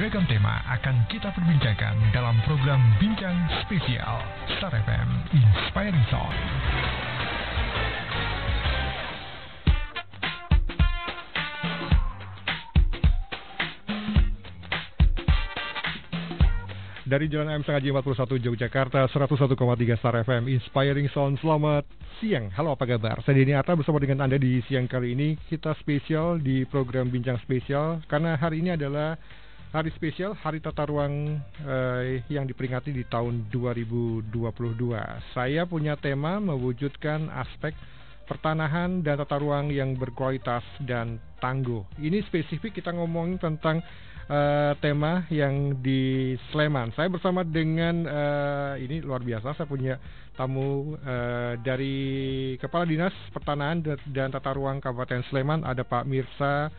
Beragam tema akan kita perbincangkan dalam program Bincang Spesial Star FM Inspiring Song. Dari Jalan M Sengaji 41 Yogyakarta, 101,3 Star FM Inspiring Sound. Selamat siang. Halo, apa kabar? Saya Dini Arta bersama dengan Anda di siang kali ini. Kita spesial di program Bincang Spesial karena hari ini adalah hari spesial Hari Tata Ruang eh, yang diperingati di tahun 2022. Saya punya tema mewujudkan aspek pertanahan dan tata ruang yang berkualitas dan tangguh. Ini spesifik kita ngomongin tentang uh, tema yang di Sleman. Saya bersama dengan uh, ini luar biasa. Saya punya tamu uh, dari Kepala Dinas Pertanahan dan Tata Ruang Kabupaten Sleman ada Pak Mirsa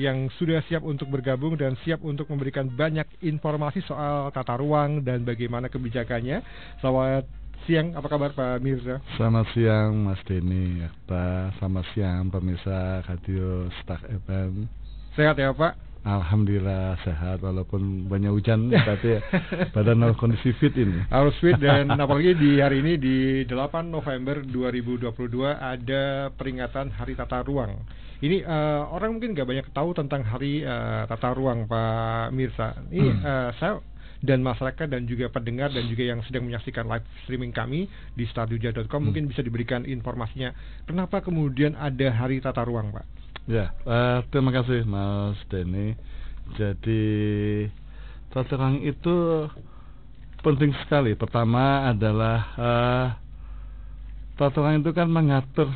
yang sudah siap untuk bergabung dan siap untuk memberikan banyak informasi soal tata ruang dan bagaimana kebijakannya. Selamat siang, apa kabar Pak Mirza? Selamat siang Mas Denny, Pak. Selamat siang pemirsa Radio Star FM. Sehat ya Pak? Alhamdulillah sehat walaupun banyak hujan tapi badan dalam kondisi fit ini. Harus fit dan apalagi di hari ini di 8 November 2022 ada peringatan Hari Tata Ruang ini uh, orang mungkin nggak banyak tahu tentang hari uh, tata ruang, Pak Mirsa. Ini hmm. uh, saya dan masyarakat dan juga pendengar dan juga yang sedang menyaksikan live streaming kami di starduja.com hmm. mungkin bisa diberikan informasinya. Kenapa kemudian ada hari tata ruang, Pak? Ya, uh, terima kasih Mas Denny. Jadi tata ruang itu penting sekali. Pertama adalah uh, tata ruang itu kan mengatur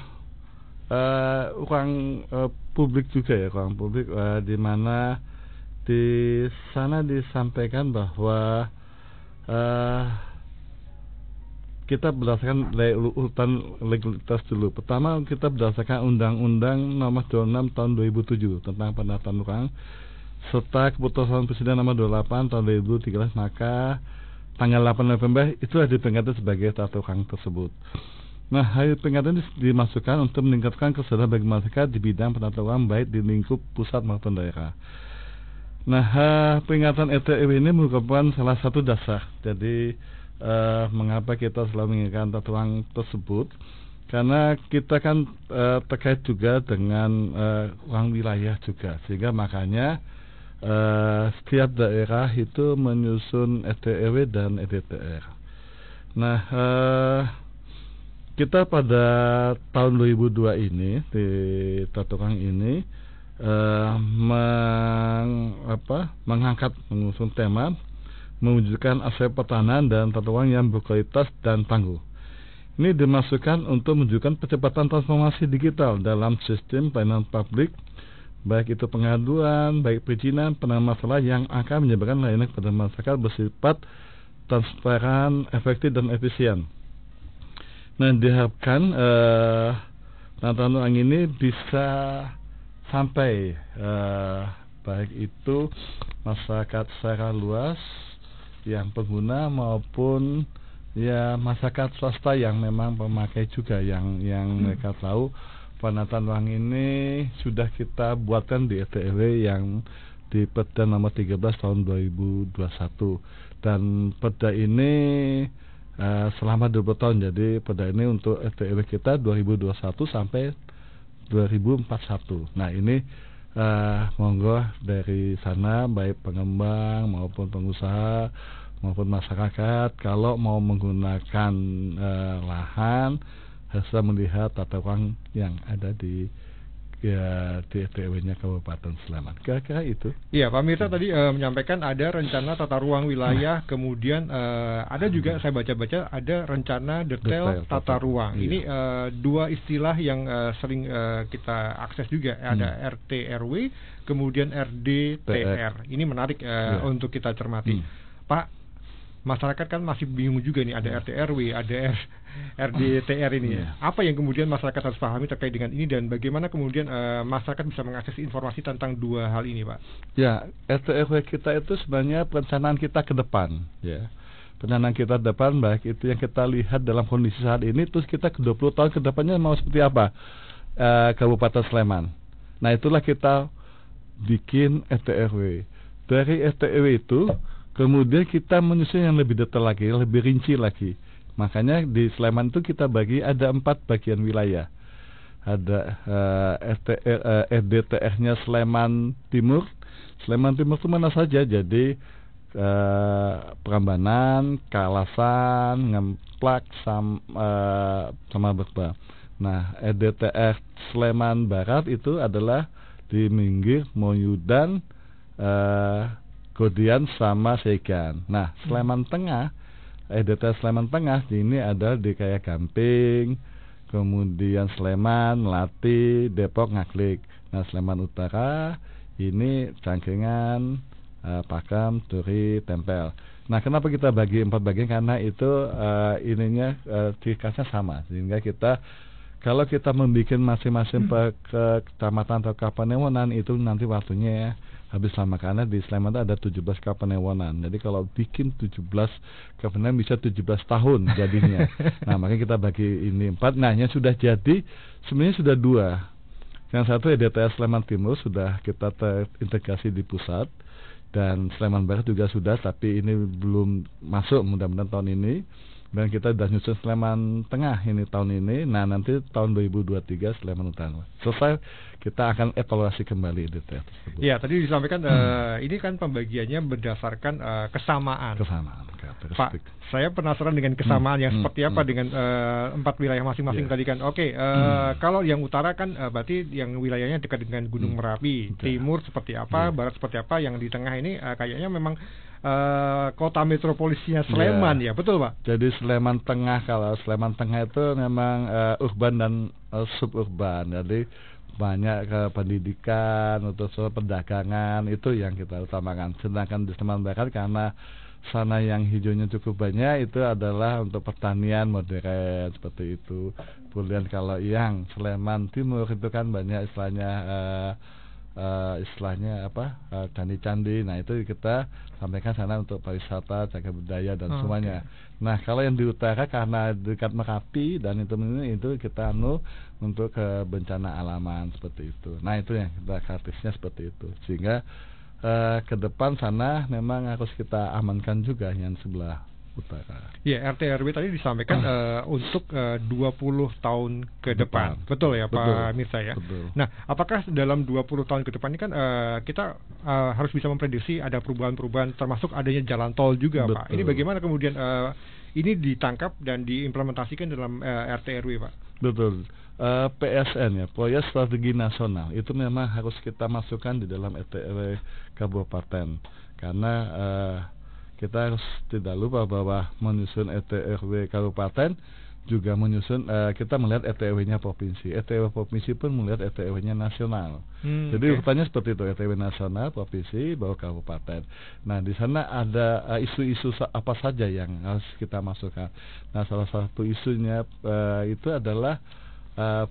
uh, ruang uh, publik juga ya ruang publik uh, di mana di sana disampaikan bahwa uh, kita berdasarkan urutan legalitas dulu. Pertama kita berdasarkan Undang-Undang Nomor 26 Tahun 2007 tentang penataan ruang serta keputusan Presiden Nomor 28 Tahun 2013 maka tanggal 8 November itu sudah diperingati sebagai tata ruang tersebut. Nah, hari peringatan ini dimasukkan untuk meningkatkan kesadaran bagi masyarakat di bidang penataan baik di lingkup pusat maupun daerah. Nah, eh, peringatan ETW e ini merupakan salah satu dasar. Jadi, eh, mengapa kita selalu mengingatkan tatuang tersebut? Karena kita kan eh, terkait juga dengan eh, wilayah juga, sehingga makanya eh, setiap daerah itu menyusun ETW e dan ETTR. Nah, eh, kita pada tahun 2002 ini di Tatokang ini eh, meng, apa, mengangkat mengusung tema mewujudkan aset pertahanan dan tata yang berkualitas dan tangguh. Ini dimasukkan untuk menunjukkan percepatan transformasi digital dalam sistem pelayanan publik, baik itu pengaduan, baik perizinan, penanganan masalah yang akan menyebabkan layanan kepada masyarakat bersifat transparan, efektif, dan efisien. Nah, diharapkan uh, eh, Nantan ini bisa sampai uh, baik itu masyarakat secara luas yang pengguna maupun ya masyarakat swasta yang memang pemakai juga yang yang hmm. mereka tahu penataan uang ini sudah kita buatkan di RTW e e yang di Perda nomor 13 tahun 2021 dan Perda ini Eh, selama 20 tahun. Jadi pada ini untuk RTRW kita 2021 sampai 2041. Nah, ini uh, monggo dari sana baik pengembang maupun pengusaha maupun masyarakat kalau mau menggunakan uh, lahan harus melihat tata ruang yang ada di ya TTW-nya Kabupaten Sleman. Kira-kira itu. Iya, Pak Mirsa hmm. tadi uh, menyampaikan ada rencana tata ruang wilayah, hmm. kemudian uh, ada juga hmm. saya baca-baca ada rencana detail, detail tata, tata ruang. Iya. Ini uh, dua istilah yang uh, sering uh, kita akses juga. Ada hmm. RT RW, kemudian RD TR. Ini menarik uh, ya. untuk kita cermati. Hmm. Pak masyarakat kan masih bingung juga nih ada iya. RT RW, ada R, RDTR ini. Ya. Iya. Apa yang kemudian masyarakat harus pahami terkait dengan ini dan bagaimana kemudian uh, masyarakat bisa mengakses informasi tentang dua hal ini, Pak? Ya, RT RW kita itu sebenarnya perencanaan kita ke depan, ya. Perencanaan kita ke depan baik itu yang kita lihat dalam kondisi saat ini terus kita ke 20 tahun ke depannya mau seperti apa? Uh, Kabupaten Sleman. Nah, itulah kita bikin RT RW. Dari RT RW itu Kemudian kita menyusun yang lebih detail lagi, lebih rinci lagi. Makanya di Sleman itu kita bagi ada empat bagian wilayah. Ada uh, eh, RDTR-nya eh, eh, Sleman Timur. Sleman Timur itu mana saja? Jadi uh, Prambanan, Kalasan, Ngemplak, sam, uh, sama Berba. Nah, RDTR Sleman Barat itu adalah di Minggir, Moyudan, uh, Kodian sama seikan. Nah, Sleman hmm. Tengah, eh EDT Sleman Tengah ini ada di kayak Gamping, kemudian Sleman, lati, Depok, Ngaklik. Nah, Sleman Utara ini Cangkringan, uh, eh, Pakam, Turi, Tempel. Nah, kenapa kita bagi empat bagian? Karena itu uh, ininya uh, sama, sehingga kita kalau kita membuat masing-masing hmm. kecamatan atau kapanewunan itu nanti waktunya ya habis lama karena di Sleman itu ada 17 kepenewanan jadi kalau bikin 17 kepenewanan bisa 17 tahun jadinya nah makanya kita bagi ini empat nah yang sudah jadi sebenarnya sudah dua yang satu ya e DTS Sleman Timur sudah kita terintegrasi di pusat dan Sleman Barat juga sudah tapi ini belum masuk mudah-mudahan tahun ini dan kita sudah nyusun Sleman Tengah ini tahun ini nah nanti tahun 2023 Sleman Utara selesai kita akan evaluasi kembali detail tersebut. Ya, tadi disampaikan hmm. uh, ini kan pembagiannya berdasarkan uh, kesamaan. Kesamaan. Pak, saya penasaran dengan kesamaan hmm. yang hmm. seperti apa hmm. dengan uh, empat wilayah masing-masing yes. Iya. tadi kan. Oke, okay, uh, hmm. kalau yang utara kan uh, berarti yang wilayahnya dekat dengan Gunung hmm. Merapi, Betul. timur seperti apa, yeah. barat seperti apa, yang di tengah ini uh, kayaknya memang uh, kota metropolisnya iya. Sleman ya. ya, betul pak? Jadi Sleman Tengah kalau Sleman Tengah itu memang uh, urban dan uh, suburban, jadi banyak ke pendidikan atau soal perdagangan itu yang kita utamakan sedangkan di Barat karena sana yang hijaunya cukup banyak itu adalah untuk pertanian modern seperti itu kemudian kalau yang Sleman Timur itu kan banyak istilahnya uh, uh, istilahnya apa uh, eh, candi-candi. Nah itu kita sampaikan sana untuk pariwisata, cagar budaya dan oh, semuanya. Okay. Nah kalau yang di utara karena dekat Merapi dan itu itu kita anu untuk ke bencana alaman seperti itu. Nah itu yang kita kartisnya seperti itu sehingga eh, ke depan sana memang harus kita amankan juga yang sebelah Utara. Ya, RT RW tadi disampaikan uh, untuk eh, uh, 20 tahun ke depan. depan. Betul ya Pak Mirsa ya. Betul. Nah, apakah dalam 20 tahun ke depan ini kan uh, kita uh, harus bisa memprediksi ada perubahan-perubahan termasuk adanya jalan tol juga, Betul. Pak. Ini bagaimana kemudian uh, ini ditangkap dan diimplementasikan dalam uh, RT RW, Pak? Betul. Uh, PSN ya, proyek strategi nasional itu memang harus kita masukkan di dalam RT RW kabupaten karena uh, kita harus tidak lupa bahwa menyusun RTRW e e kabupaten juga menyusun uh, kita melihat RTW-nya e provinsi, RTW provinsi pun melihat RTW-nya nasional. Hmm, Jadi okay. urutannya seperti itu RTW nasional, provinsi, baru kabupaten. Nah di sana ada eh, isu-isu uh, apa saja yang harus kita masukkan. Nah salah satu isunya uh, itu adalah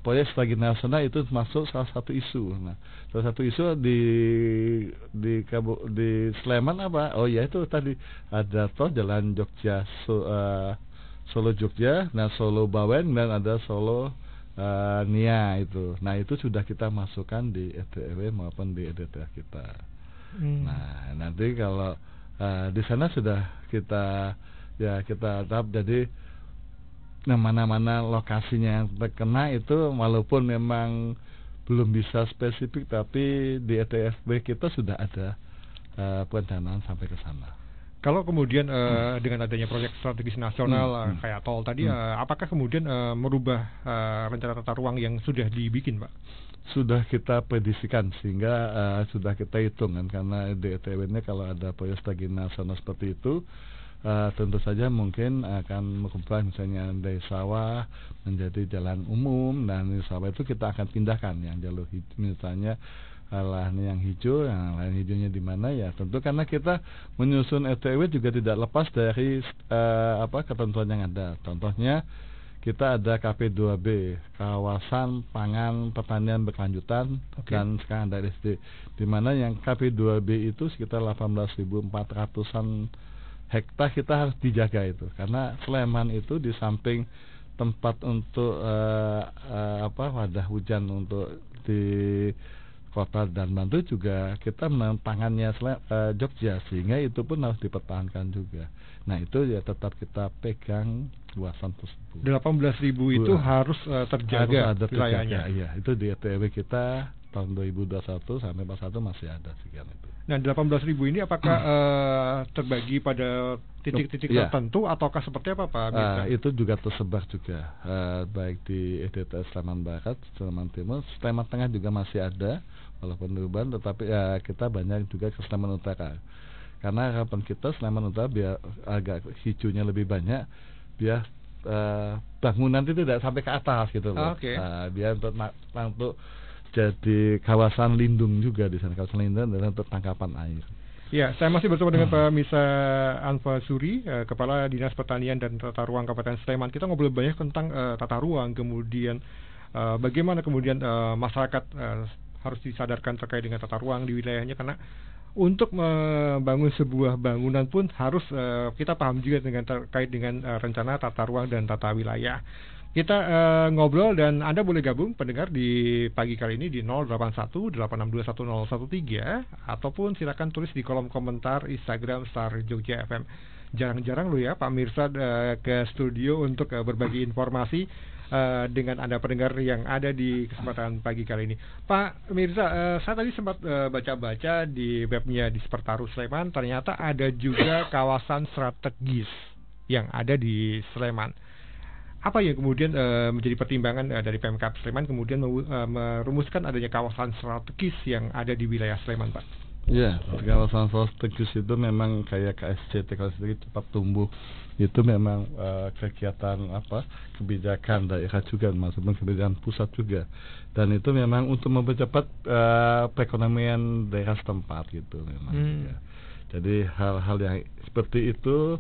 proyek strategi nasional itu masuk salah satu isu. Nah, salah satu isu di di Kabu, di Sleman apa? Oh ya itu tadi ada toh jalan Jogja so, uh, Solo Jogja, nah Solo Bawen dan ada Solo uh, Nia itu. Nah itu sudah kita masukkan di ETRW maupun di EDTA kita. Hmm. Nah nanti kalau uh, di sana sudah kita ya kita tetap jadi mana-mana lokasinya yang terkena itu walaupun memang belum bisa spesifik tapi di ETFB kita sudah ada uh, eh, perencanaan sampai ke sana. Kalau kemudian uh, dengan adanya proyek strategis nasional hmm. uh, kayak tol tadi, hmm. uh, apakah kemudian uh, merubah uh, rencana tata ruang yang sudah dibikin, Pak? Sudah kita predisikan sehingga uh, sudah kita hitung kan karena di ETFB ini kalau ada proyek strategis nasional seperti itu uh, tentu saja mungkin akan mengubah misalnya dari sawah menjadi jalan umum dan di sawah itu kita akan pindahkan yang jalur hijau misalnya ini eh, yang hijau, yang lain hijaunya di mana ya? Tentu karena kita menyusun RTW juga tidak lepas dari uh, apa ketentuan yang ada. Contohnya kita ada KP2B kawasan pangan pertanian berkelanjutan okay. dan sekarang ada SD di mana yang KP2B itu sekitar 18.400an hekta kita harus dijaga itu karena Sleman itu di samping tempat untuk uh, uh, apa wadah hujan untuk di kota dan Bantu juga kita tangannya uh, Jogja sehingga itu pun harus dipertahankan juga. Nah itu ya tetap kita pegang luasan tersebut. 18 ribu itu harus uh, terjaga harus ada wilayahnya. Terjaga, iya itu di ETW kita tahun 2021 sampai 41 masih ada sekian itu. Nah, ribu ini apakah uh, terbagi pada titik-titik ya. tertentu ataukah seperti apa Pak? Uh, itu juga tersebar juga uh, baik di EDTS eh, Sleman Barat, Sleman Timur, Sleman Tengah juga masih ada walaupun urban tetapi uh, kita banyak juga ke Sleman Utara. Karena harapan kita Sleman Utara biar agak hijaunya lebih banyak biar uh, bangunan itu tidak sampai ke atas gitu loh. Ah, okay. Uh, biar untuk untuk jadi kawasan lindung juga di sana kawasan lindung adalah untuk tangkapan air. Ya, saya masih bersama dengan Pak Misa Anfa Suri, eh, Kepala Dinas Pertanian dan Tata Ruang Kabupaten Sleman. Kita ngobrol banyak tentang uh, tata ruang, kemudian uh, bagaimana kemudian uh, masyarakat uh, harus disadarkan terkait dengan tata ruang di wilayahnya karena untuk membangun sebuah bangunan pun harus uh, kita paham juga dengan terkait dengan uh, rencana tata ruang dan tata wilayah. Kita uh, ngobrol dan Anda boleh gabung pendengar di pagi kali ini di 081 0818621013 ya. ataupun silakan tulis di kolom komentar Instagram Star Jogja FM. Jarang-jarang lo ya Pak Mirsa uh, eh, ke studio untuk uh, berbagi informasi uh, dengan Anda pendengar yang ada di kesempatan pagi kali ini. Pak Mirza, uh, saya tadi sempat baca baca-baca di webnya di Sepertaruh Sleman, ternyata ada juga kawasan strategis yang ada di Sleman apa yang kemudian uh, menjadi pertimbangan uh, dari PMK Sleman kemudian uh, merumuskan adanya kawasan strategis yang ada di wilayah Sleman, Pak? Ya, kawasan strategis itu memang kayak KSCT kalau sendiri cepat tumbuh itu memang uh, kegiatan apa kebijakan daerah juga maksudnya kebijakan pusat juga dan itu memang untuk mempercepat uh, perekonomian daerah setempat gitu memang hmm. ya. jadi hal-hal yang seperti itu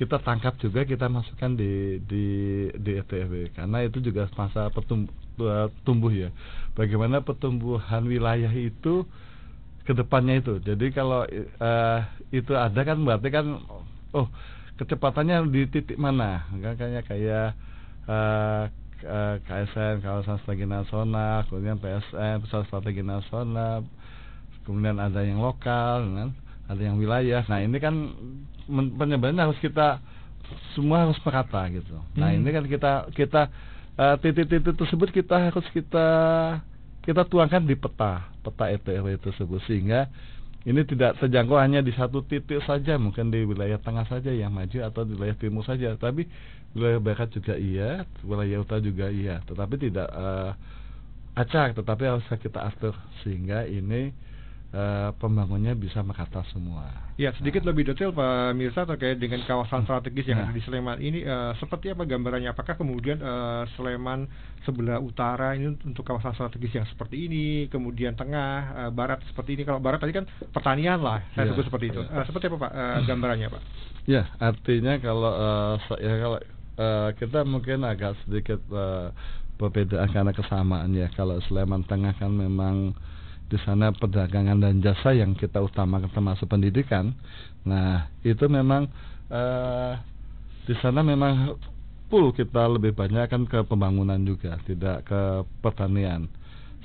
kita tangkap juga kita masukkan di di di ETB karena itu juga masa pertumbuh e, tumbuh ya bagaimana pertumbuhan wilayah itu kedepannya itu jadi kalau uh, itu ada kan berarti kan oh kecepatannya di titik mana kan kayak kayak uh, e, KSN kawasan strategi nasional kemudian PSN pusat strategi nasional kemudian ada yang lokal kan? ada yang wilayah nah ini kan Penyebabnya harus kita semua harus merata gitu. Nah, hmm. Nah, ini kan kita kita eh, titik-titik uh, tersebut kita harus kita kita tuangkan di peta peta e RTRW tersebut sehingga ini tidak terjangkau hanya di satu titik saja mungkin di wilayah tengah saja yang maju atau di wilayah timur saja tapi wilayah barat juga iya wilayah utara juga iya tetapi tidak uh, acak tetapi harus kita atur sehingga ini Eh, pembangunnya bisa merata semua. Ya, nah. sedikit nah. lebih detail Pak Mirsa terkait dengan kawasan hmm. strategis yang nah. ada di nah. Sleman ini uh, seperti apa gambarannya? Apakah kemudian uh, Sleman sebelah utara ini untuk kawasan strategis yang seperti ini, kemudian tengah, uh, barat seperti ini. Kalau barat tadi kan pertanian lah, saya ya, seperti itu. Uh, seperti apa Pak uh, gambarannya, Pak? Ya, artinya kalau uh, ya kalau uh, kita mungkin agak sedikit uh, perbedaan karena kesamaan ya. Kalau Sleman tengah kan memang di sana perdagangan dan jasa yang kita utamakan termasuk pendidikan. Nah, itu memang eh, di sana memang full kita lebih banyak kan ke pembangunan juga, tidak ke pertanian.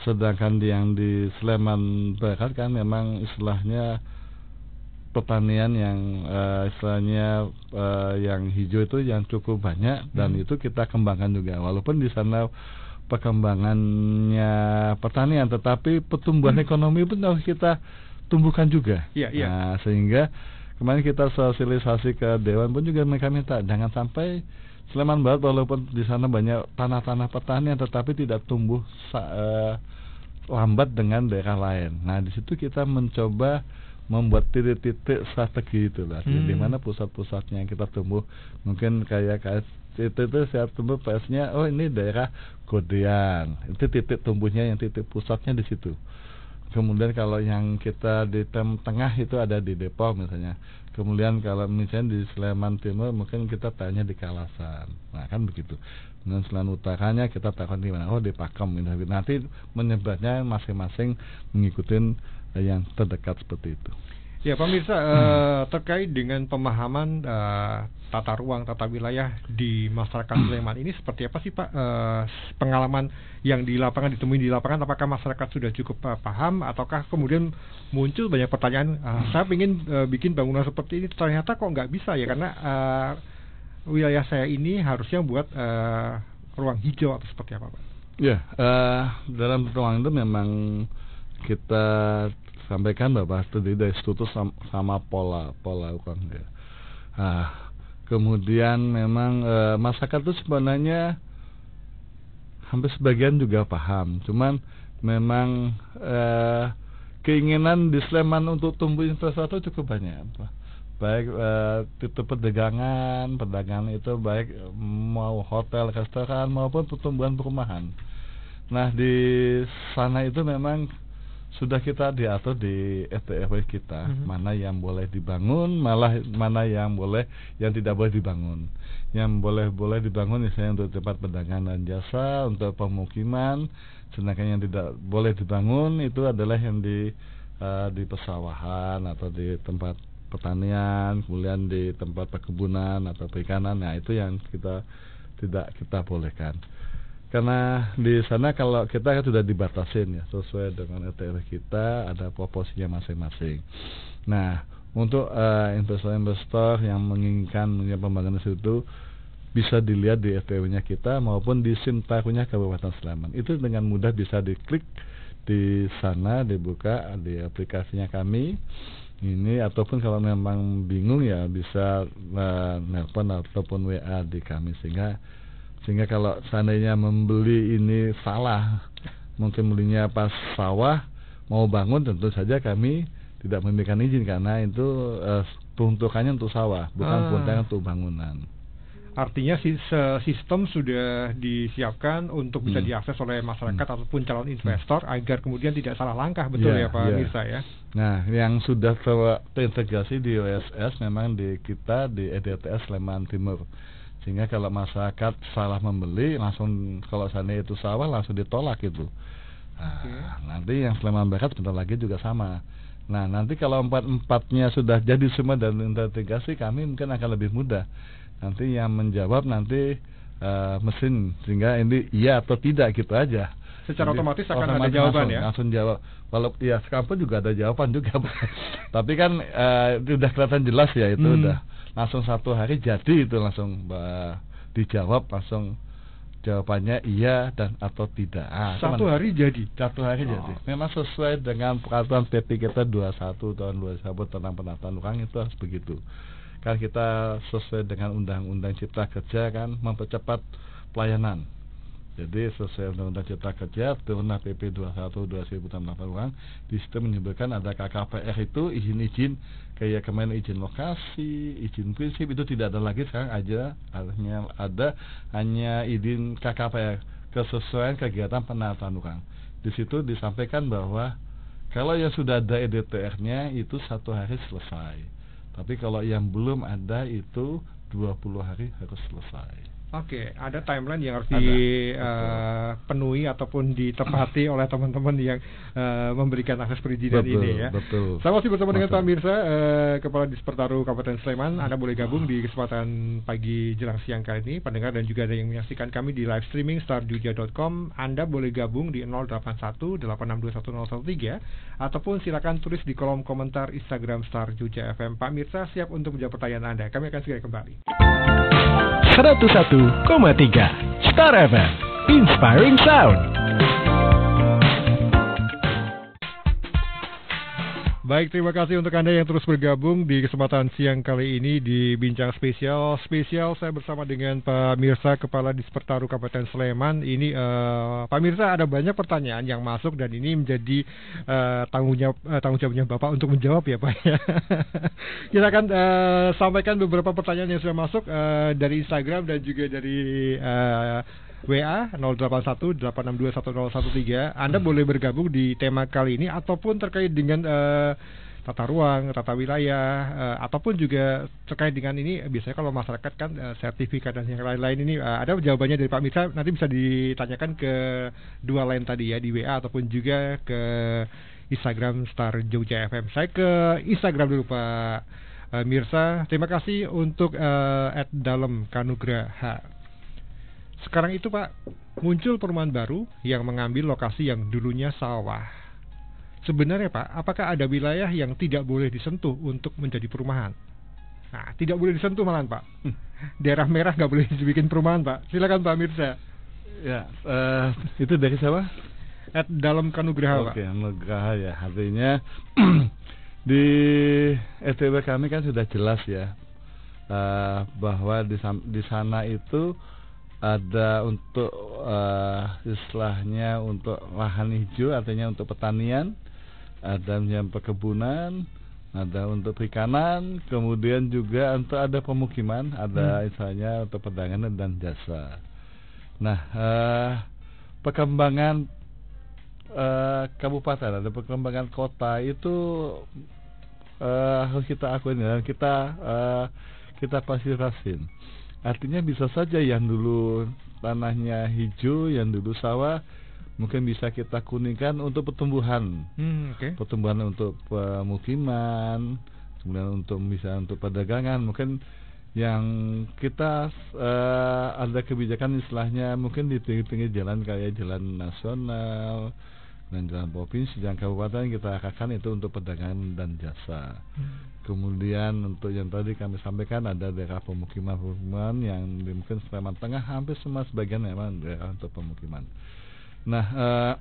Sedangkan yang di Sleman Barat kan memang istilahnya pertanian yang uh, istilahnya uh, yang hijau itu yang cukup banyak dan hmm. itu kita kembangkan juga walaupun di sana perkembangannya pertanian, tetapi pertumbuhan hmm. ekonomi pun harus kita tumbuhkan juga. Ya, ya. Nah, sehingga kemarin kita sosialisasi ke Dewan pun juga mereka minta jangan sampai Sleman Barat walaupun di sana banyak tanah-tanah pertanian tetapi tidak tumbuh uh, lambat dengan daerah lain. Nah, di situ kita mencoba membuat titik-titik strategi itu lah, hmm. di mana pusat-pusatnya kita tumbuh mungkin kayak kayak itu itu saya tumbuh pasnya oh ini daerah godean itu titik tumbuhnya yang titik pusatnya di situ kemudian kalau yang kita di tem tengah itu ada di Depok misalnya kemudian kalau misalnya di Sleman Timur mungkin kita tanya di Kalasan nah kan begitu dan selain utaranya kita takut di mana oh di Pakem gitu. nanti menyebarnya masing-masing mengikuti yang terdekat seperti itu Ya pemirsa eh, hmm. uh, terkait dengan pemahaman uh, tata ruang tata wilayah di masyarakat hmm. Sleman ini seperti apa sih Pak uh, pengalaman yang di lapangan ditemui di lapangan apakah masyarakat sudah cukup uh, paham ataukah kemudian muncul banyak pertanyaan uh, saya ingin uh, bikin bangunan seperti ini ternyata kok nggak bisa ya karena uh, wilayah saya ini harusnya buat uh, ruang hijau atau seperti apa Pak? Ya dalam ruang itu memang kita sampaikan Bapak studi dari struktur sama, sama pola pola ukang ya. Nah, kemudian memang e, masyarakat itu sebenarnya hampir sebagian juga paham, cuman memang e, keinginan di Sleman untuk tumbuh infrastruktur cukup banyak baik e, itu perdagangan perdagangan itu baik mau hotel restoran maupun pertumbuhan perumahan nah di sana itu memang sudah kita diatur di RT e e kita mm-hmm. mana yang boleh dibangun malah mana yang boleh yang tidak boleh dibangun yang boleh boleh dibangun misalnya untuk tempat perdagangan dan jasa untuk pemukiman sedangkan yang tidak boleh dibangun itu adalah yang di uh, di pesawahan atau di tempat pertanian kemudian di tempat perkebunan atau perikanan nah itu yang kita tidak kita bolehkan karena di sana kalau kita kan sudah dibatasin ya sesuai dengan ETR kita ada proporsinya masing-masing. Nah untuk eh, investor-investor uh, yang menginginkan punya pembangunan situ bisa dilihat di STW-nya kita maupun di SIM tahunya Kabupaten Sleman. Itu dengan mudah bisa diklik di sana dibuka di aplikasinya kami ini ataupun kalau memang bingung ya bisa uh, nelpon ataupun WA di kami sehingga sehingga kalau seandainya membeli ini salah mungkin belinya pas sawah mau bangun tentu saja kami tidak memberikan izin karena itu uh, peruntukannya untuk sawah bukan ah. peruntukannya untuk bangunan artinya sistem sudah disiapkan untuk bisa hmm. diakses oleh masyarakat hmm. ataupun calon hmm. investor hmm. agar kemudian tidak salah langkah betul yeah, ya Pak yeah. Nisa ya. Nah, yang sudah terintegrasi di OSS memang di kita di EDTS Sleman Timur sehingga kalau masyarakat salah membeli langsung kalau sana itu sawah langsung ditolak gitu nah, okay. nanti yang selama Barat sebentar lagi juga sama nah nanti kalau empat empatnya sudah jadi semua dan integrasi kami mungkin akan lebih mudah nanti yang menjawab nanti uh, mesin sehingga ini iya atau tidak gitu aja secara Jadi, otomatis akan otomatis ada jawaban langsung, ya langsung jawab walaupun ya sekarang pun juga ada jawaban juga tapi kan uh, itu udah kelihatan jelas ya itu hmm. udah langsung satu hari jadi itu langsung bah, dijawab langsung jawabannya iya dan atau tidak. Ah, satu cuman, hari jadi. Satu hari oh. jadi. Memang sesuai dengan peraturan PP kita 21 tahun 2001 tentang penataan ruang itu harus begitu. Kan kita sesuai dengan undang-undang cipta kerja kan mempercepat pelayanan. Jadi sesuai Undang-Undang Cipta Kerja, Perundang PP 21 2008 uang, di situ menyebutkan ada KKPR itu izin-izin kayak kemarin izin lokasi, izin prinsip itu tidak ada lagi sekarang aja artinya ada hanya izin KKPR kesesuaian kegiatan penataan uang. Di situ disampaikan bahwa kalau yang sudah ada EDTR-nya itu satu hari selesai. Tapi kalau yang belum ada itu 20 hari harus selesai. Oke, okay, ada timeline yang harus dipenuhi eh, uh, ataupun ditepati oleh teman-teman yang uh, memberikan akses perizinan betul, ini ya. Betul. Saya masih bersama betul. dengan Pak uh, Kepala Dispertaru Kabupaten Sleman. Anda boleh gabung di kesempatan pagi jelang siang kali ini, pendengar dan juga ada yang menyaksikan kami di live streaming starduja.com. Anda boleh gabung di 081 8621013 ataupun silakan tulis di kolom komentar Instagram Starduja FM. Pak Mirsa siap untuk menjawab pertanyaan Anda. Kami akan segera kembali. 101,3 Star FM, Inspiring Sound. Baik, terima kasih untuk Anda yang terus bergabung di kesempatan siang kali ini di Bincang Spesial. Spesial saya bersama dengan Pak Mirsa, Kepala Dispertaru Kabupaten Sleman. Ini uh, Pak Mirsa ada banyak pertanyaan yang masuk dan ini menjadi uh, tanggung jawab uh, tanggung jawabnya Bapak untuk menjawab ya, Pak Kita akan uh, sampaikan beberapa pertanyaan yang sudah masuk uh, dari Instagram dan juga dari uh, WA 081 8621013 Anda hmm. boleh bergabung di tema kali ini ataupun terkait dengan uh, tata ruang, tata wilayah, uh, ataupun juga terkait dengan ini biasanya kalau masyarakat kan uh, sertifikat dan yang lain-lain ini uh, ada jawabannya dari Pak Mirsa nanti bisa ditanyakan ke dua lain tadi ya di WA ataupun juga ke Instagram Star Jogja FM. Saya ke Instagram dulu Pak Mirsa. Terima kasih untuk uh, at dalam Kanugraha. Sekarang itu Pak, muncul perumahan baru yang mengambil lokasi yang dulunya sawah. Sebenarnya Pak, apakah ada wilayah yang tidak boleh disentuh untuk menjadi perumahan? Nah, tidak boleh disentuh malah Pak. Hmm. Daerah merah nggak boleh dibikin perumahan Pak. Silakan Pak Mirza. Ya, uh, itu dari siapa? At dalam Kanugraha Oke, okay, Pak. Kanugraha ya. Artinya di RTW kami kan sudah jelas ya uh, bahwa di sana itu ada untuk uh, istilahnya untuk lahan hijau artinya untuk pertanian ada yang perkebunan ada untuk perikanan kemudian juga untuk ada pemukiman ada hmm. misalnya untuk perdagangan dan jasa nah uh, perkembangan uh, kabupaten ada perkembangan kota itu uh, harus kita akui dan kita uh, kita rasin. Artinya bisa saja yang dulu tanahnya hijau, yang dulu sawah mungkin bisa kita kuningkan untuk pertumbuhan. Hmm, okay. Pertumbuhan untuk pemukiman, kemudian untuk bisa untuk perdagangan, mungkin yang kita uh, ada kebijakan istilahnya mungkin di tinggi-tinggi jalan kayak jalan nasional, dan jalan provinsi dan kabupaten kita akan itu untuk perdagangan dan jasa hmm. kemudian untuk yang tadi kami sampaikan ada daerah pemukiman pemukiman yang mungkin Sleman Tengah hampir semua sebagian memang daerah untuk pemukiman nah eh,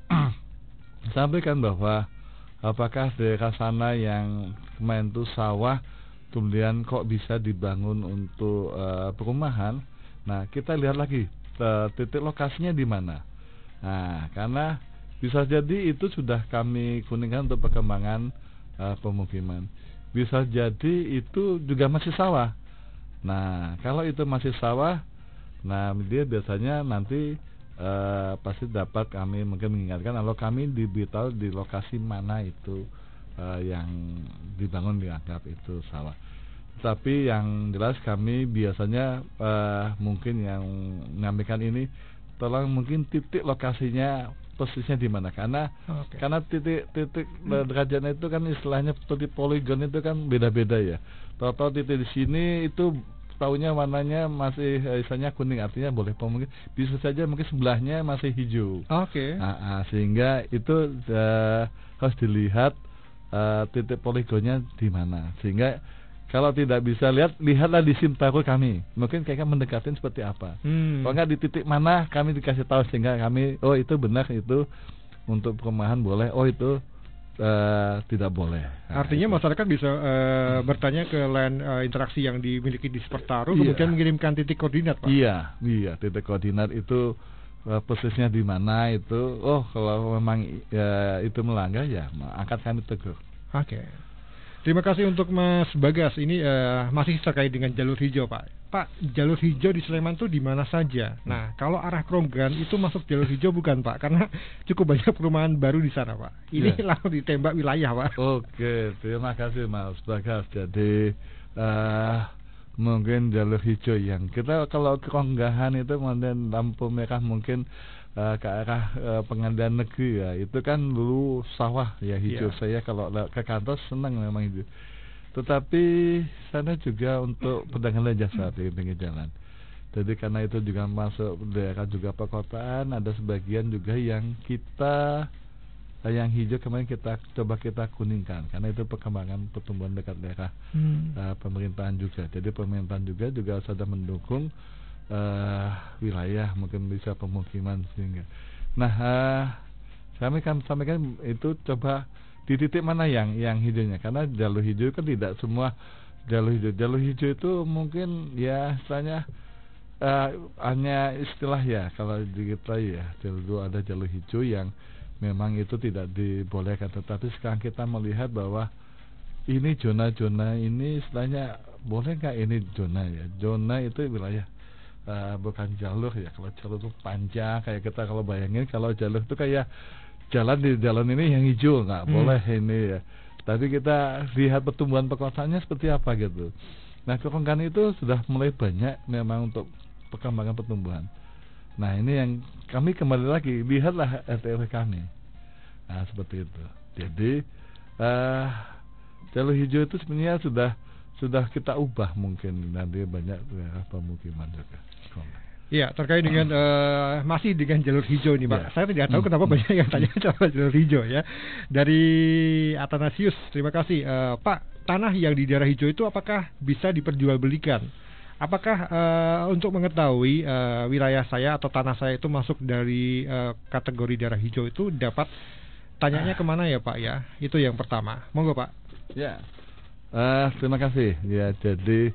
sampaikan bahwa apakah daerah sana yang kemarin itu sawah kemudian kok bisa dibangun untuk eh, perumahan nah kita lihat lagi eh, titik lokasinya di mana nah karena bisa jadi itu sudah kami kuningkan untuk perkembangan uh, pemukiman. Bisa jadi itu juga masih sawah. Nah, kalau itu masih sawah, nah dia biasanya nanti uh, pasti dapat kami mungkin mengingatkan kalau kami diberitahu di lokasi mana itu uh, yang dibangun dianggap itu sawah tapi yang jelas kami biasanya uh, mungkin yang menyampaikan ini tolong mungkin titik lokasinya posisinya di mana karena okay. karena titik-titik derajatnya itu kan istilahnya seperti poligon itu kan beda-beda ya total titik di sini itu tahunya warnanya masih misalnya eh, kuning artinya boleh mungkin bisa saja mungkin sebelahnya masih hijau oke okay. nah, ah, sehingga itu uh, harus dilihat uh, titik poligonnya di mana sehingga kalau tidak bisa lihat, lihatlah di simtaru kami. Mungkin mereka mendekatin seperti apa. Hmm. Kalau nggak di titik mana kami dikasih tahu sehingga kami, oh itu benar itu untuk perumahan boleh, oh itu uh, tidak boleh. Nah, Artinya itu. masyarakat bisa uh, bertanya ke lain uh, interaksi yang dimiliki di sepertaru, yeah. kemudian mengirimkan titik koordinat, Pak. Iya, iya, titik koordinat itu uh, persisnya di mana itu. Oh, kalau memang uh, itu melanggar ya, angkat kami tegur. Oke. Okay. Terima kasih untuk Mas Bagas. Ini uh, masih terkait dengan jalur hijau, Pak. Pak, jalur hijau di Sleman itu di mana saja? Nah, hmm. kalau arah Kronggan itu masuk jalur hijau bukan, Pak? Karena cukup banyak perumahan baru di sana, Pak. Ini yeah. langsung ditembak wilayah, Pak. Oke, terima kasih Mas Bagas. Jadi uh, mungkin jalur hijau yang kita kalau keonggahan itu mungkin lampu merah mungkin uh, ke arah uh, pengadilan negeri ya itu kan dulu sawah ya hijau iya. yeah. saya kalau ke kantor senang memang itu tetapi sana juga untuk pedagang jasa di pinggir jalan jadi karena itu juga masuk daerah juga perkotaan ada sebagian juga yang kita eh, yang hijau kemarin kita coba kita kuningkan karena itu perkembangan pertumbuhan dekat daerah hmm. uh, pemerintahan juga jadi pemerintahan juga juga sudah mendukung uh, wilayah mungkin bisa pemukiman sehingga nah uh, kami kan sampaikan itu coba di titik mana yang yang hijaunya karena jalur hijau kan tidak semua jalur hijau jalur hijau itu mungkin ya istilahnya uh, hanya istilah ya kalau di kita ya jalur ada jalur hijau yang memang itu tidak dibolehkan tetapi sekarang kita melihat bahwa ini zona-zona ini istilahnya boleh nggak ini zona ya zona itu wilayah uh, bukan jalur ya kalau jalur itu panjang kayak kita kalau bayangin kalau jalur itu kayak jalan di jalan ini yang hijau nggak hmm. boleh ini ya tapi kita lihat pertumbuhan perkotaannya seperti apa gitu nah kerongkan itu sudah mulai banyak memang untuk perkembangan pertumbuhan nah ini yang kami kembali lagi lihatlah RTW kami nah seperti itu jadi uh, jalur hijau itu sebenarnya sudah sudah kita ubah mungkin nanti banyak ya, pemukiman juga. Iya terkait dengan hmm. uh, masih dengan jalur hijau nih, Pak. Ya. Saya tidak tahu hmm. kenapa hmm. banyak yang tanya soal jalur hijau ya. Dari Atanasius, terima kasih, uh, Pak. Tanah yang di daerah hijau itu apakah bisa diperjualbelikan? Apakah uh, untuk mengetahui uh, wilayah saya atau tanah saya itu masuk dari uh, kategori daerah hijau itu dapat tanyanya ah. kemana ya, Pak ya? Itu yang pertama. Monggo, Pak. Ya. Uh, terima kasih. Ya, jadi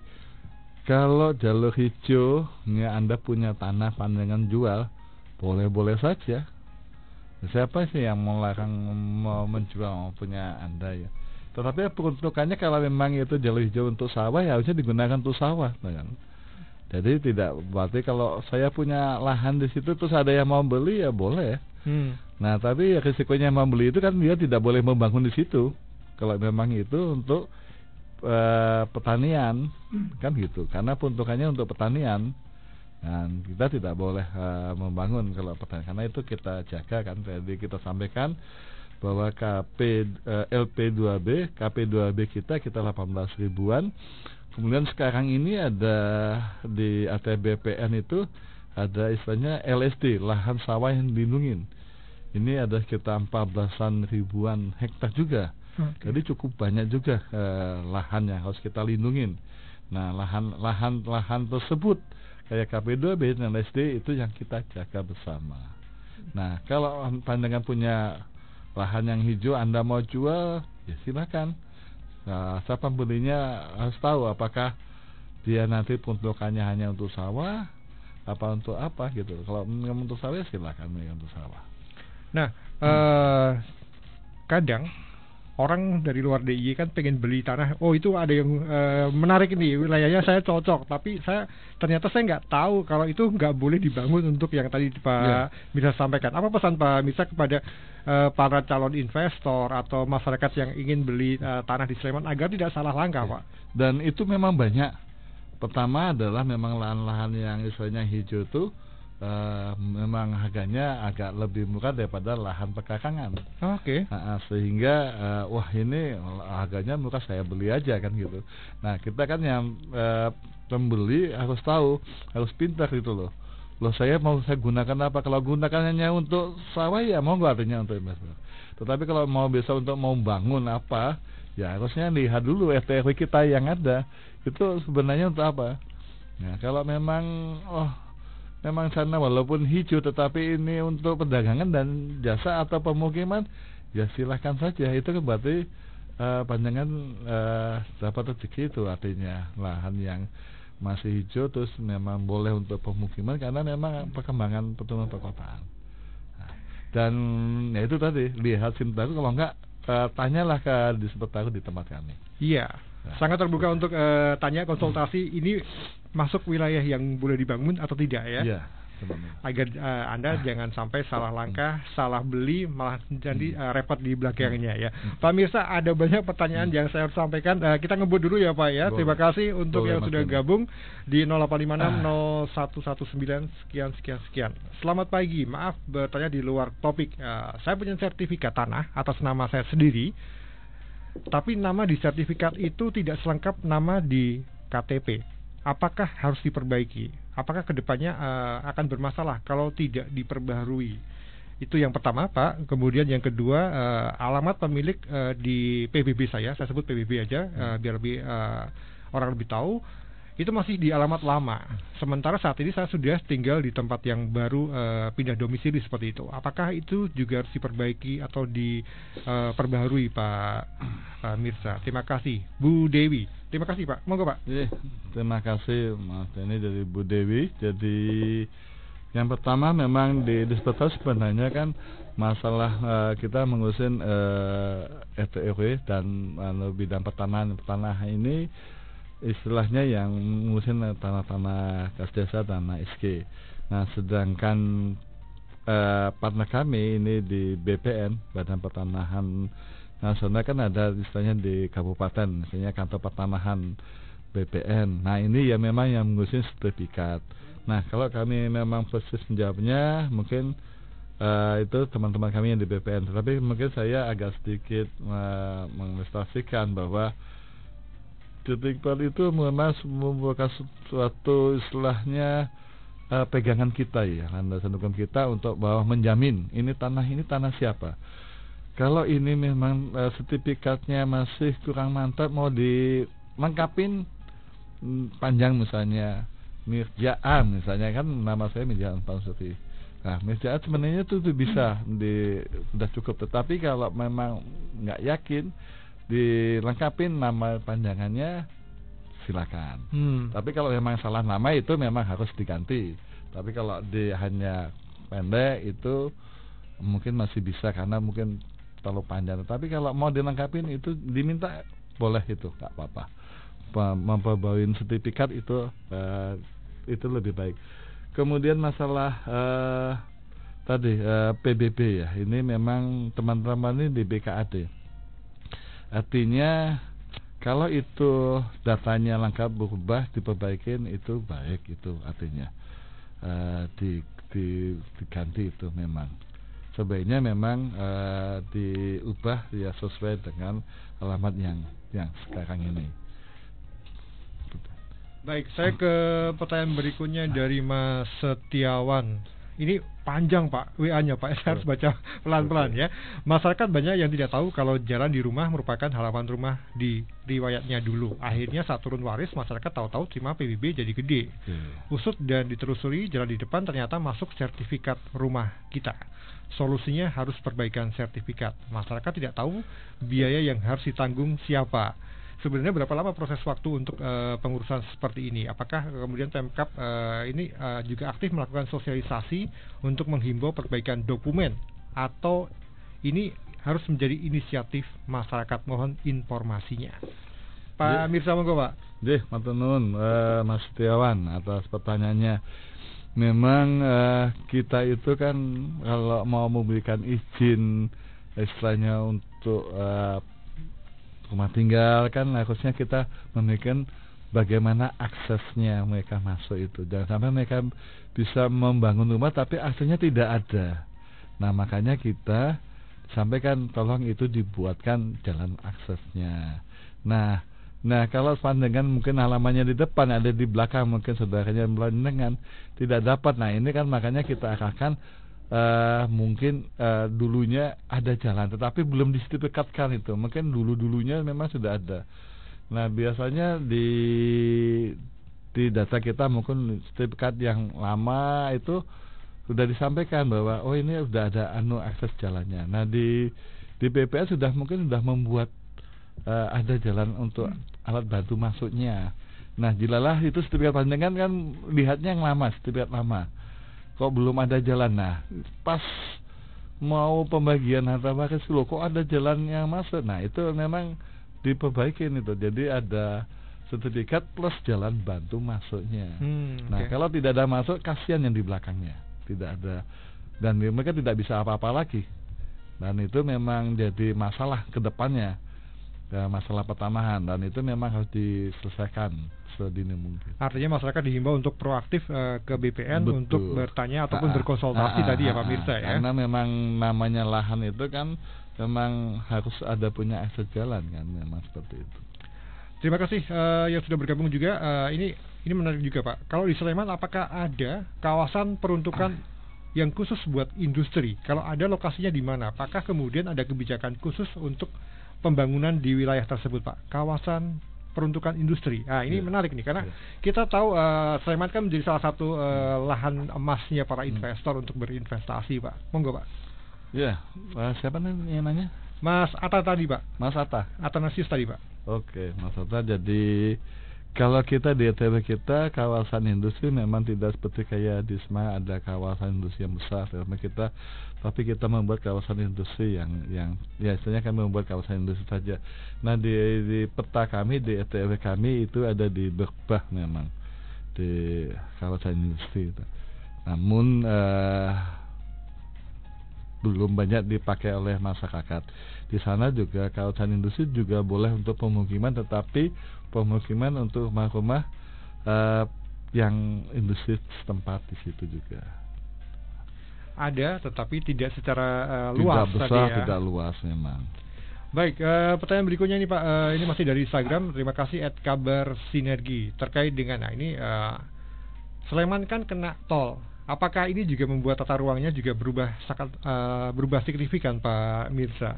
kalau jalur hijau ya Anda punya tanah pandangan jual, boleh-boleh saja. Siapa sih yang melarang mau menjual punya Anda ya? Tetapi peruntukannya kalau memang itu jalur hijau untuk sawah ya harusnya digunakan untuk sawah, ya kan? Jadi tidak berarti kalau saya punya lahan di situ terus ada yang mau beli ya boleh. Hmm. Nah tapi ya risikonya membeli mau beli itu kan dia tidak boleh membangun di situ. Kalau memang itu untuk e, pertanian hmm. kan gitu karena peruntukannya untuk pertanian dan kita tidak boleh e, membangun kalau pertanian karena itu kita jaga kan jadi kita sampaikan bahwa KP e, eh, LP2B KP2B kita kita 18 ribuan kemudian sekarang ini ada di ATBPN itu ada istilahnya LSD lahan sawah yang dilindungi ini ada sekitar 14 ribuan hektar juga Okay. Jadi cukup banyak juga uh, lahan yang harus kita lindungin. Nah, lahan-lahan lahan tersebut kayak KP2B dan LSD itu yang kita jaga bersama. Nah, kalau pandangan punya lahan yang hijau Anda mau jual, ya silakan. Nah, siapa pembelinya harus tahu apakah dia nanti peruntukannya hanya untuk sawah apa untuk apa gitu. Kalau untuk sawah ya silakan untuk sawah. Nah, hmm. eh, kadang orang dari luar DIY kan pengen beli tanah oh itu ada yang uh, menarik nih wilayahnya saya cocok tapi saya ternyata saya nggak tahu kalau itu nggak boleh dibangun untuk yang tadi Pak yeah. sampaikan apa pesan Pak Mirsa kepada uh, para calon investor atau masyarakat yang ingin beli uh, tanah di Sleman agar tidak salah langkah yeah. Pak dan itu memang banyak pertama adalah memang lahan-lahan yang istilahnya hijau tuh uh, memang harganya agak lebih murah daripada lahan perkakangan. Oh, Oke. Okay. Nah, sehingga uh, wah ini harganya murah saya beli aja kan gitu. Nah kita kan yang uh, pembeli harus tahu harus pintar gitu loh. Loh saya mau saya gunakan apa? Kalau gunakannya untuk sawah ya mau nggak artinya untuk investment. Tetapi kalau mau bisa untuk mau bangun apa? Ya harusnya lihat dulu RT kita yang ada itu sebenarnya untuk apa. Nah kalau memang oh memang sana walaupun hijau tetapi ini untuk perdagangan dan jasa atau pemukiman ya silahkan saja itu kan berarti uh, panjangan uh, dapat rezeki itu artinya lahan yang masih hijau terus memang boleh untuk pemukiman karena memang perkembangan pertumbuhan perkotaan nah, dan ya itu tadi lihat sintaku kalau enggak eh, tanyalah ke di di tempat kami iya Nah. sangat terbuka untuk uh, tanya konsultasi hmm. ini masuk wilayah yang boleh dibangun atau tidak ya. Yeah agar uh, Anda ah. jangan sampai salah langkah, hmm. salah beli malah jadi uh, repot di belakangnya ya. Hmm. Pak Mirsa ada banyak pertanyaan hmm. yang saya sampaikan. Uh, kita ngebut dulu ya Pak ya. Boleh. Terima kasih untuk Boleh, yang sudah gabung di 0856 ah. 0119 sekian sekian sekian. Selamat pagi. Maaf bertanya di luar topik. Uh, saya punya sertifikat tanah atas nama saya sendiri tapi nama di sertifikat itu tidak selengkap nama di KTP. Apakah harus diperbaiki? Apakah kedepannya uh, eh, akan bermasalah kalau tidak diperbaharui? Itu yang pertama, Pak. Kemudian yang kedua, uh, alamat pemilik uh, di PBB saya, saya sebut PBB aja uh, biar lebih uh, orang lebih tahu itu masih di alamat lama. Sementara saat ini saya sudah tinggal di tempat yang baru e, pindah domisili seperti itu. Apakah itu juga harus diperbaiki atau diperbaharui eh, e, Pak e, Mirsa? Terima kasih, Bu Dewi. Terima kasih Pak. Monggo Pak. Eh, terima kasih Mas Dani dari Bu Dewi. Jadi yang pertama memang di disperta sebenarnya kan masalah e, kita mengusin e, FTEW dan e, bidang pertanahan tanah ini istilahnya yang ngurusin tanah-tanah kas desa tanah SK. Nah, sedangkan eh, partner kami ini di BPN Badan Pertanahan Nasional kan ada istilahnya di kabupaten, misalnya kantor pertanahan BPN. Nah, ini ya memang yang ngurusin sertifikat. Nah, kalau kami memang persis menjawabnya mungkin Uh, itu teman-teman kami yang di BPN. tapi mungkin saya agak sedikit uh, menginvestasikan bahwa Dut Iqbal itu mengenal membuka suatu istilahnya uh, pegangan kita ya landasan hukum kita untuk bahwa menjamin ini tanah ini tanah siapa kalau ini memang uh, sertifikatnya masih kurang mantap mau dilengkapin hmm, panjang misalnya Mirjaan misalnya kan nama saya Mirjaan Pansuti nah Mirjaan sebenarnya itu, itu bisa di, sudah cukup tetapi kalau memang nggak yakin dilengkapin nama panjangannya silakan. Hmm. Tapi kalau memang salah nama itu memang harus diganti. Tapi kalau di hanya pendek itu mungkin masih bisa karena mungkin terlalu panjang. Tapi kalau mau dilengkapin itu diminta boleh itu nggak apa-apa. Memperbawain sertifikat itu uh, itu lebih baik. Kemudian masalah uh, tadi uh, eh, PBB ya, ini memang teman-teman ini di BKAD artinya kalau itu datanya lengkap berubah diperbaikin itu baik itu artinya uh, di, di, diganti itu memang sebaiknya memang uh, diubah ya sesuai dengan alamat yang yang sekarang ini. Baik, saya ke pertanyaan berikutnya dari Mas Setiawan. Ini panjang Pak WA-nya Pak, saya harus baca pelan-pelan ya. Masyarakat banyak yang tidak tahu kalau jalan di rumah merupakan halaman rumah di riwayatnya dulu. Akhirnya saat turun waris masyarakat tahu-tahu terima PBB jadi gede. Usut dan ditelusuri jalan di depan ternyata masuk sertifikat rumah kita. Solusinya harus perbaikan sertifikat. Masyarakat tidak tahu biaya yang harus ditanggung siapa sebenarnya berapa lama proses waktu untuk uh, pengurusan seperti ini? Apakah kemudian Pemkap uh, ini uh, juga aktif melakukan sosialisasi untuk menghimbau perbaikan dokumen atau ini harus menjadi inisiatif masyarakat? Mohon informasinya. Pak Jih. Mirsa monggo Pak. Deh, matenun uh, Mas Setiawan atas pertanyaannya. Memang uh, kita itu kan kalau mau memberikan izin istilahnya untuk uh, rumah tinggal kan harusnya kita memikirkan bagaimana aksesnya mereka masuk itu jangan sampai mereka bisa membangun rumah tapi aksesnya tidak ada nah makanya kita sampaikan tolong itu dibuatkan jalan aksesnya nah Nah kalau pandangan mungkin halamannya di depan ada di belakang mungkin saudaranya pandangan tidak dapat. Nah ini kan makanya kita akan uh, mungkin uh, dulunya ada jalan tetapi belum disetipikatkan itu mungkin dulu dulunya memang sudah ada nah biasanya di di data kita mungkin sertifikat yang lama itu sudah disampaikan bahwa oh ini sudah ada anu akses jalannya nah di di BPS sudah mungkin sudah membuat uh, ada jalan untuk alat bantu masuknya nah jilalah itu sertifikat panjang kan lihatnya yang lama sertifikat lama kok belum ada jalan nah pas mau pembagian harta waris lo kok ada jalan yang masuk nah itu memang diperbaiki itu jadi ada sertifikat plus jalan bantu masuknya hmm, nah kalau tidak ada masuk kasihan yang di belakangnya tidak ada dan mereka tidak bisa apa-apa lagi dan itu memang jadi masalah kedepannya ya, masalah pertanahan dan itu memang harus diselesaikan sedini mungkin. Artinya masyarakat dihimbau untuk proaktif uh, ke BPN Betul. untuk bertanya ataupun ah, ah, berkonsultasi ah, tadi ya Pak Mirsa ya. Karena memang namanya lahan itu kan memang harus ada punya akses jalan kan memang seperti itu. Terima kasih uh, yang sudah bergabung juga. Uh, ini ini menarik juga Pak. Kalau di Sleman apakah ada kawasan peruntukan ah yang khusus buat industri? Kalau ada lokasinya di mana? Apakah kemudian ada kebijakan khusus untuk pembangunan di wilayah tersebut Pak kawasan peruntukan industri. Nah, ini yeah. menarik nih karena yeah. kita tahu uh, Sleman kan menjadi salah satu uh, lahan emasnya para hmm. investor mm. untuk berinvestasi, Pak. Monggo, Pak. Iya, yeah. siapa nih yang nanya? Mas Ata tadi, Pak. Mas Ata. Atanasius tadi, Pak. Oke, okay, Mas Ata jadi kalau kita di ETB kita kawasan industri memang tidak seperti kayak di SMA ada kawasan industri yang besar karena kita tapi kita membuat kawasan industri yang yang ya istilahnya kami membuat kawasan industri saja. Nah di, di peta kami di ETB kami itu ada di Berbah memang di kawasan industri itu. Namun uh, belum banyak dipakai oleh masyarakat. Di sana juga kawasan industri juga boleh untuk pemukiman, tetapi pemukiman untuk rumah-rumah uh, yang industri setempat di situ juga. Ada, tetapi tidak secara uh, luas. Tidak besar, tadi ya. tidak luas memang. Baik, uh, pertanyaan berikutnya ini Pak, uh, ini masih dari Instagram. Terima kasih at kabar sinergi terkait dengan nah ini uh, Sleman kan kena tol Apakah ini juga membuat tata ruangnya juga berubah sangat uh, berubah signifikan, Pak Mirza?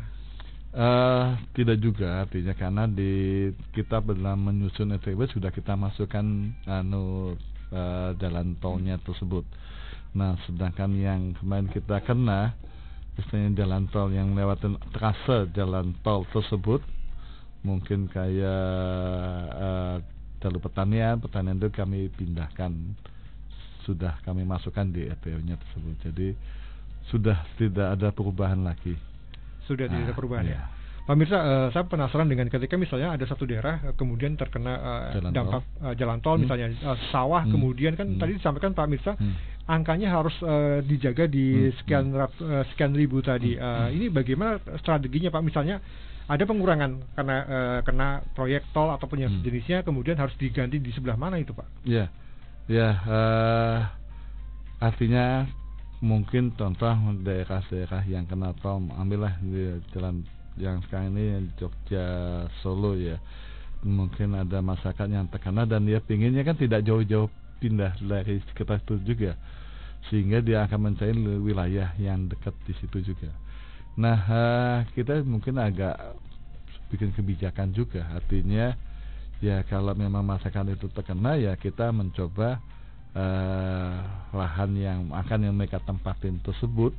Uh, tidak juga artinya karena di kita dalam menyusun STW e sudah kita masukkan anu uh, jalan tolnya tersebut. Nah, sedangkan yang kemarin kita kena misalnya jalan tol yang lewatin terasa jalan tol tersebut mungkin kayak uh, jalur pertanian, pertanian itu kami pindahkan sudah kami masukkan di RPO-nya e tersebut. Jadi sudah tidak ada perubahan lagi. Sudah tidak ada nah, perubahan ya. Iya. pak mirsa uh, eh, saya penasaran dengan ketika misalnya ada satu daerah uh, kemudian terkena uh, jalan dampak tol. Uh, jalan tol, hmm. misalnya uh, sawah, hmm. kemudian kan hmm. tadi disampaikan Pak Mirsa, hmm. angkanya harus uh, dijaga di hmm. sekian hmm. rat, uh, sekian ribu tadi. Uh, ini bagaimana strateginya Pak? Misalnya ada pengurangan karena uh, kena proyek tol ataupun yang sejenisnya, kemudian harus diganti di sebelah mana itu Pak? Ya. Yeah ya uh, artinya mungkin contoh daerah-daerah yang kena trauma ambillah di jalan yang sekarang ini Jogja Solo ya mungkin ada masyarakat yang terkena dan dia pinginnya kan tidak jauh-jauh pindah dari sekitar itu juga sehingga dia akan mencari wilayah yang dekat di situ juga nah uh, kita mungkin agak bikin kebijakan juga artinya ya kalau memang masakan itu terkena ya kita mencoba eh, lahan yang akan yang mereka tempatin tersebut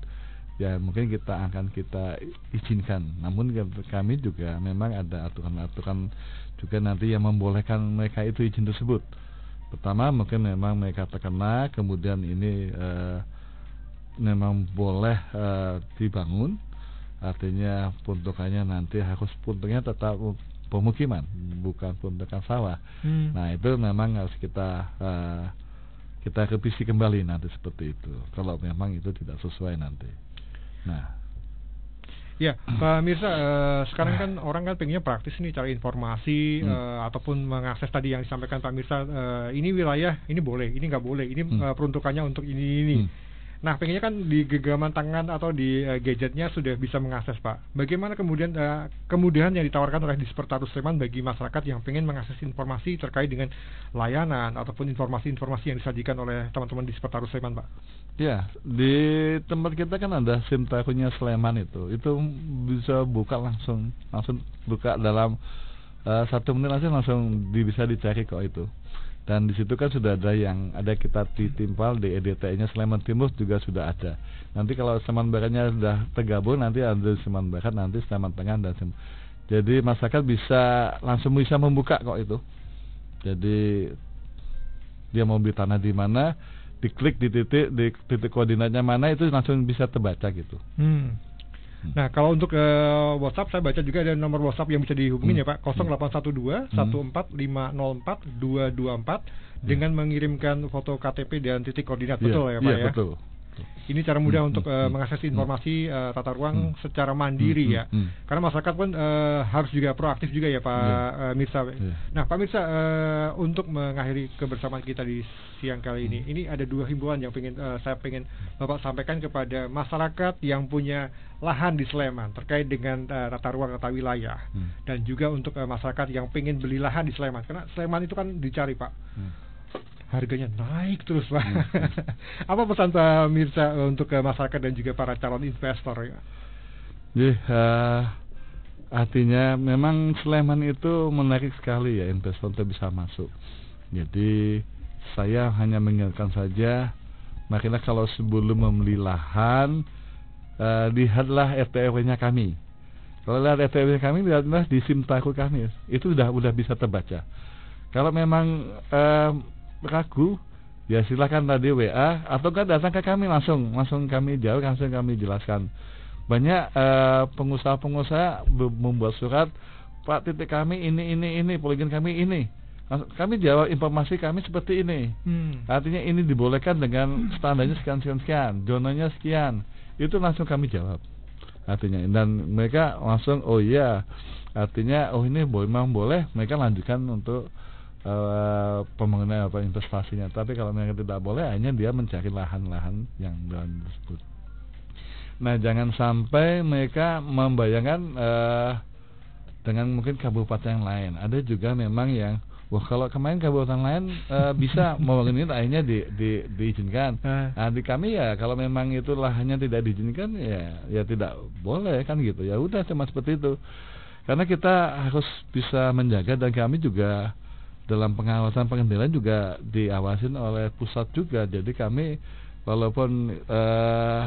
ya mungkin kita akan kita izinkan namun kami juga memang ada aturan-aturan juga nanti yang membolehkan mereka itu izin tersebut pertama mungkin memang mereka terkena kemudian ini eh, memang boleh eh, dibangun artinya puntukannya nanti harus peruntuknya tetap pemukiman, hmm. bukan pembedakan sawah. Hmm. Nah, itu memang harus kita uh, kita revisi kembali nanti seperti itu. Kalau memang itu tidak sesuai nanti. Nah, Ya, Pak Mirsa, uh, eh, sekarang kan orang kan pengennya praktis nih cari informasi hmm. uh, ataupun mengakses tadi yang disampaikan Pak Mirsa. Uh, ini wilayah, ini boleh, ini nggak boleh, ini hmm. uh, peruntukannya untuk ini ini. Hmm. Nah, pengennya kan di genggaman tangan atau di uh, gadgetnya sudah bisa mengakses, Pak. Bagaimana kemudian uh, kemudahan yang ditawarkan oleh Dispertatus Sleman bagi masyarakat yang pengen mengakses informasi terkait dengan layanan ataupun informasi-informasi yang disajikan oleh teman-teman Dispertatus Sleman, Pak? Ya, di tempat kita kan ada SIM takunya Sleman itu. Itu bisa buka langsung, langsung buka dalam uh, satu menit langsung langsung bisa dicari kok itu dan di situ kan sudah ada yang ada kita di e di edt nya Sleman Timur juga sudah ada. Nanti kalau Sleman Baratnya sudah tergabung nanti ada Sleman Barat, nanti Sleman Tengah dan Sleman. Jadi masyarakat bisa langsung bisa membuka kok itu. Jadi dia mau beli tanah di mana, diklik di titik di titik koordinatnya mana itu langsung bisa terbaca gitu. Hmm. Hmm. Nah, kalau untuk uh, WhatsApp saya baca juga ada nomor WhatsApp yang bisa dihubungi hmm. ya Pak 0812 14504 224 dengan mengirimkan foto KTP dan titik koordinat iya. betul ya, Pak iya, ya. betul. Ini cara mudah hmm, untuk hmm, uh, mengakses hmm. informasi uh, tata ruang hmm, secara hmm, mandiri hmm, ya. Hmm. Karena masyarakat pun uh, harus juga proaktif juga ya Pak yeah. Iya. uh, Mirsa. Yeah. Nah Pak Mirsa uh, untuk mengakhiri kebersamaan kita di siang kali ini, ini ada dua himbauan yang pengen uh, saya ingin Bapak sampaikan kepada masyarakat yang punya lahan di Sleman terkait dengan uh, tata ruang tata wilayah hmm. dan juga untuk uh, masyarakat yang ingin beli lahan di Sleman karena Sleman itu kan dicari Pak. Hmm harganya naik terus lah. Hmm. hmm. Apa pesan Pak Mirza eh, untuk ke eh, masyarakat dan juga para calon investor? Ya? Yeah, uh, artinya memang Sleman itu menarik sekali ya investor untuk bisa masuk. Jadi saya hanya mengingatkan saja, makanya kalau sebelum membeli lahan uh, lihatlah RTW-nya e kami. Kalau lihat RTW-nya e kami, lihatlah di SIM kami. Itu sudah sudah bisa terbaca. Kalau memang uh, ragu ya silahkan tadi WA atau kan datang ke kami langsung langsung kami jawab langsung kami jelaskan banyak eh, pengusaha-pengusaha membuat surat Pak titik kami ini ini ini poligon kami ini kami jawab informasi kami seperti ini hmm. artinya ini dibolehkan dengan standarnya sekian sekian sekian zonanya sekian itu langsung kami jawab artinya dan mereka langsung oh iya artinya oh ini boleh memang boleh mereka lanjutkan untuk uh, eh, pembangunan atau investasinya. Tapi kalau mereka tidak boleh, hanya dia mencari lahan-lahan yang dalam tersebut. Nah, jangan sampai mereka membayangkan uh, dengan mungkin kabupaten yang lain. Ada juga memang yang Wah kalau kemarin kabupaten lain uh, bisa membangun ini akhirnya di, di, diizinkan. Ah. Nah di kami ya kalau memang itu lahannya tidak diizinkan ya ya tidak boleh kan gitu. Ya udah cuma seperti itu. Karena kita harus bisa menjaga dan kami juga dalam pengawasan pengendalian juga diawasin oleh pusat juga. Jadi kami walaupun uh, eh,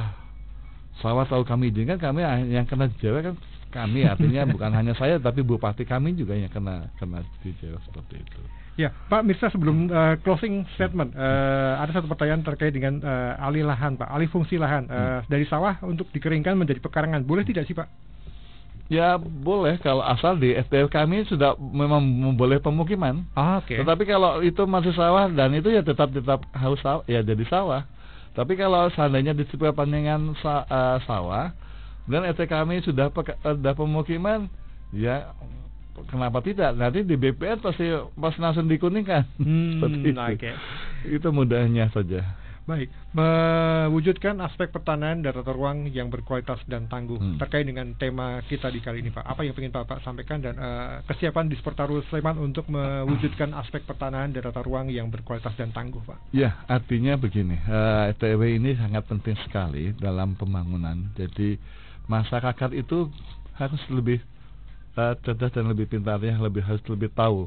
sawah tahu kami izinkan, kami ah, yang kena Jawa kan kami artinya bukan hanya saya tapi bupati kami juga yang kena kena jawa seperti itu. Ya, Pak Mirsa sebelum uh, closing statement uh, ada satu pertanyaan terkait dengan uh, alih lahan, Pak, alih fungsi lahan uh, dari sawah untuk dikeringkan menjadi pekarangan, boleh tidak sih, Pak? Ya boleh kalau asal di SDR kami sudah memang memboleh pemukiman. Ah, Oke. Okay. Tetapi kalau itu masih sawah dan itu ya tetap tetap harus sawah, ya jadi sawah. Tapi kalau seandainya di sebuah panjangan eh, sawah dan ST kami sudah ada eh, pemukiman, ya kenapa tidak? Nanti di BPN pasti pas langsung dikuningkan. Hmm, Oke. Okay. Itu mudahnya saja. Baik, mewujudkan aspek pertanahan dan tata ruang yang berkualitas dan tangguh hmm. terkait dengan tema kita di kali ini Pak. Apa yang ingin Bapak sampaikan dan uh, kesiapan di Sportaru Sleman untuk mewujudkan aspek pertanahan dan tata ruang yang berkualitas dan tangguh Pak? Ya, artinya begini, uh, ini sangat penting sekali dalam pembangunan. Jadi masyarakat itu harus lebih uh, cerdas dan lebih pintarnya, lebih harus lebih tahu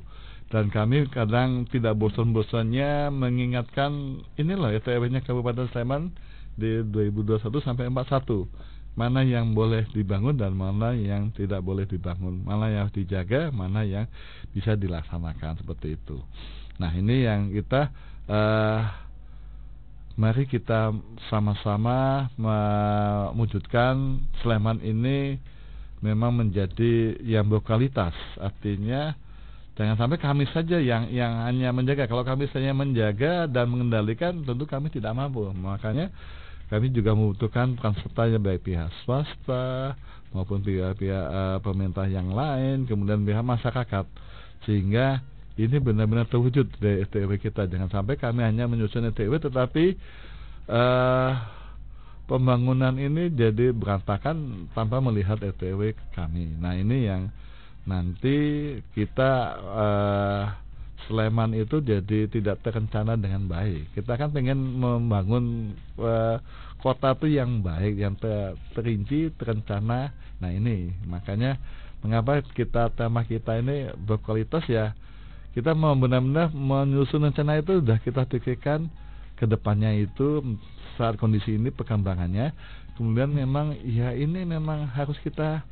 dan kami kadang tidak bosan-bosannya mengingatkan inilah ya nya Kabupaten Sleman di 2021 sampai 41 mana yang boleh dibangun dan mana yang tidak boleh dibangun mana yang harus dijaga mana yang bisa dilaksanakan seperti itu nah ini yang kita uh, mari kita sama-sama mewujudkan Sleman ini memang menjadi yang berkualitas artinya Jangan sampai kami saja yang yang hanya menjaga. Kalau kami yang menjaga dan mengendalikan, tentu kami tidak mampu. Makanya kami juga membutuhkan peran baik pihak swasta maupun pihak-pihak uh, eh, pemerintah yang lain, kemudian pihak masyarakat sehingga ini benar-benar terwujud dari STW e kita. Jangan sampai kami hanya menyusun STW e tetapi uh, pembangunan ini jadi berantakan tanpa melihat STW e kami. Nah ini yang nanti kita uh, Sleman itu jadi tidak terencana dengan baik. Kita kan pengen membangun uh, kota tuh yang baik, yang ter, terinci, terencana. Nah ini makanya mengapa kita tema kita ini berkualitas ya. Kita mau benar-benar menyusun rencana itu sudah kita pikirkan depannya itu saat kondisi ini perkembangannya. Kemudian memang ya ini memang harus kita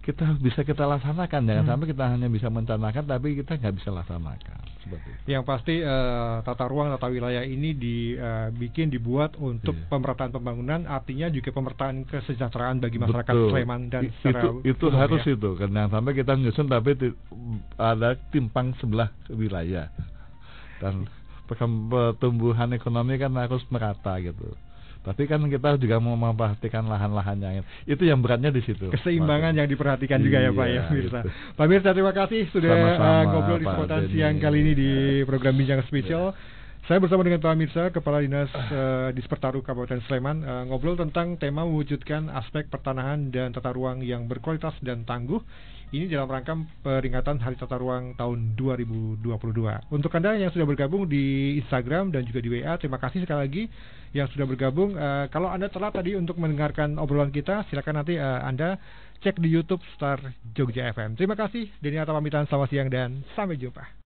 kita bisa kita laksanakan jangan hmm. sampai kita hanya bisa mencanangkan tapi kita nggak bisa laksanakan seperti yang pasti uh, tata ruang tata wilayah ini dibikin eh, uh, dibuat untuk yeah. pemerataan pembangunan artinya juga pemerataan kesejahteraan bagi masyarakat Betul. Sleman dan I, itu, itu umum, harus ya. itu karena sampai kita nyusun tapi di, ada timpang sebelah wilayah dan iya. pertumbuhan ekonomi kan harus merata gitu tapi kan kita juga mau memperhatikan lahan-lahan yang itu yang beratnya di situ. Keseimbangan Pak. yang diperhatikan iya, juga ya Pak ya iya, Mirsa. Gitu. Pak Mirsa terima kasih sudah Sama -sama, uh, ngobrol di kesempatan siang kali ini di iya. program Bincang Spesial. Iya. Saya bersama dengan Pak Mirsa, Kepala Dinas uh, eh, Dispertaruh Kabupaten Sleman, uh, ngobrol tentang tema mewujudkan aspek pertanahan dan tata ruang yang berkualitas dan tangguh. Ini dalam rangka peringatan Hari Tata Ruang tahun 2022. Untuk Anda yang sudah bergabung di Instagram dan juga di WA, terima kasih sekali lagi yang sudah bergabung. Uh, kalau Anda telat tadi untuk mendengarkan obrolan kita, silakan nanti uh, Anda cek di YouTube Star Jogja FM. Terima kasih, Denny Atta pamitan, selamat siang dan sampai jumpa.